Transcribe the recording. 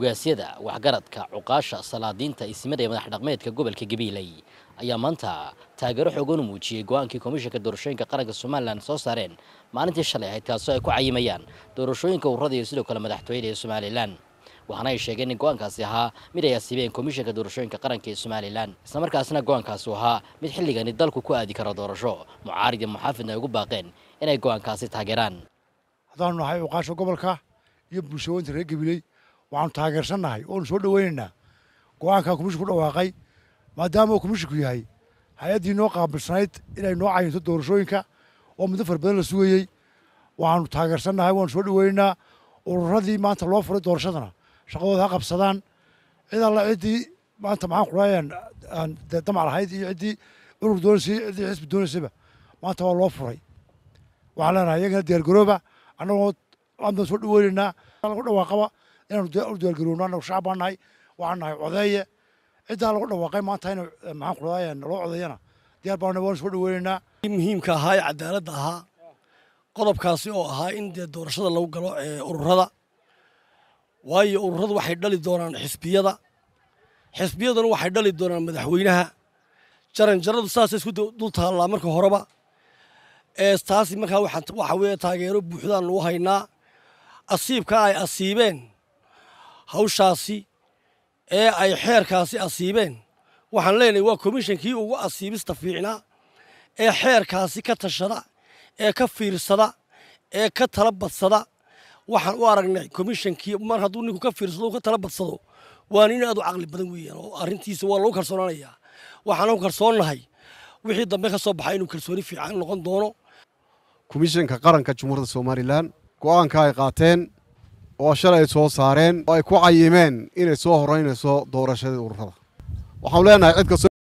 ogaasyada waxgaradka cuqaasha salaadiinta isimada ee madax dhaqmeedka gobolka gabiilay ayaa maanta taageero xoogan u muujiyey go-aankii komishanka doorashooyinka qaranka somalilan soo saareen maalintii shalay ahayd kaasoo ay ku cayimayaan doorashooyinka ururada iyo sidoo kale madaxtooyada ee somalilan waxaana ay sheegeen in go-aankaasi ahaa mid ay asiibeen komishanka doorashooyinka qaranka ee somalilan islamarkaasina go-aankaasi ahaa mid xilligani dalku ku aadi karo doorasho mucaarid iyo muxaafidna ay ugu baaqeen inay go-aankaasi taageeraan haddaanu nahay cuqaasha gobolka iyo bulshooyinta reer gabiiley waxaanu taageersannahay waanu soo dhoweynaynaa go-aankaa komishin dhawaaqay maadaama uu yahay hay-addii noo qaabilsanayd inay noo cayinto doorashooyinka oo muddo fara badan la sugayey waanu taageersannahay waanu soo dhoweynaynaa ururadii maanta loo furay doorashadana shaqadooda ha qabsadaan cid alla ciddii maanta maxaan qulaayaan aan damac lahayd iyo ciddii urur doonaysay ciddii xisbi doonaysayba maanta waa loo furay waxaan leenahay iyagana diyaargarooba annagoo aadaan soo dhoweynaynaa lagu dhawaaqaba inaanu diyargarowno shacab baan nahay waxaan nahay codeeye ciddaa lagu dhawaaqay maanta in eh, maxaan kudaay naloo eh, codeeyana diyaar baana waanu soo dhaweynaynaa muhiimka ahaa ee cadaaladda ahaa qodobkaasi oo ahaa in dee doorashada lagu galo eh, ururada waayo ururadu waxay dhali doonaan xisbiyada xisbiyaduna waxay dhali doonaan madaxweynaha jaranjaradu saasay isku dul taallaa marka horeba taasi markaa waxaa weeye taageero buuxdaan lagu haynaa asiibka ay asiibeen hawshaasi ee ay xeerkaasi asiibeen waxaan leenahay waa komishonkii ugu asiibista fiicnaa ee xeerkaasi ka tashada ee ka fiirsada ee ka tala badsada waxaan u aragnay komishonkii mar hadduu ninku ka fiirsado ka tala badsado waa nin aad u caqli badan weeyaan oo arrintiisa waa lagu kalsoonaanayaa waxaanu kalsoonnahay wixii dambe ka soo baxay inuu kalsooni fiican noqon doono komishanka qaranka jumhuuradda somalilan aanka ay qaateen oo shalay ay soo saareen oo ay ku cayimeen inay soo horeynayso doorashadii ururada waxaanu leenahay cid kastoo